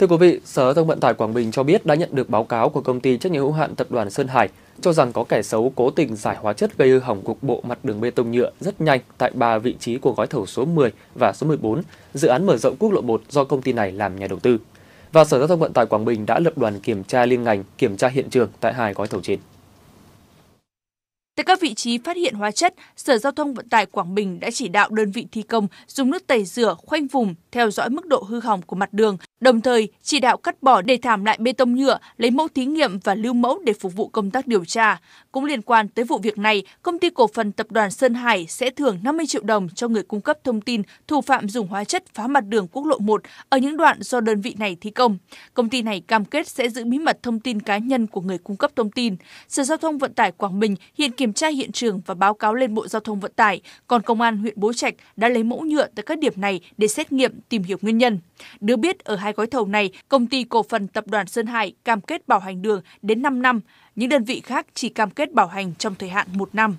Thưa quý vị, Sở Giao thông Vận tải Quảng Bình cho biết đã nhận được báo cáo của công ty trách nhiệm hữu hạn tập đoàn Sơn Hải cho rằng có kẻ xấu cố tình giải hóa chất gây hư hỏng cục bộ mặt đường bê tông nhựa rất nhanh tại ba vị trí của gói thầu số 10 và số 14, dự án mở rộng quốc lộ 1 do công ty này làm nhà đầu tư. Và Sở Giao thông Vận tải Quảng Bình đã lập đoàn kiểm tra liên ngành kiểm tra hiện trường tại hai gói thầu trên. Tại các vị trí phát hiện hóa chất, Sở Giao thông Vận tải Quảng Bình đã chỉ đạo đơn vị thi công dùng nước tẩy rửa, khoanh vùng, theo dõi mức độ hư hỏng của mặt đường, đồng thời chỉ đạo cắt bỏ để thảm lại bê tông nhựa, lấy mẫu thí nghiệm và lưu mẫu để phục vụ công tác điều tra. Cũng liên quan tới vụ việc này, công ty cổ phần tập đoàn Sơn Hải sẽ thưởng 50 triệu đồng cho người cung cấp thông tin thủ phạm dùng hóa chất phá mặt đường quốc lộ 1 ở những đoạn do đơn vị này thi công. Công ty này cam kết sẽ giữ bí mật thông tin cá nhân của người cung cấp thông tin. Sở Giao thông Vận tải Quảng Bình hiện kiểm kiểm tra hiện trường và báo cáo lên Bộ Giao thông Vận tải, còn Công an huyện Bố Trạch đã lấy mẫu nhựa tại các điểm này để xét nghiệm tìm hiểu nguyên nhân. Được biết, ở hai gói thầu này, công ty cổ phần tập đoàn Sơn Hải cam kết bảo hành đường đến 5 năm, những đơn vị khác chỉ cam kết bảo hành trong thời hạn 1 năm.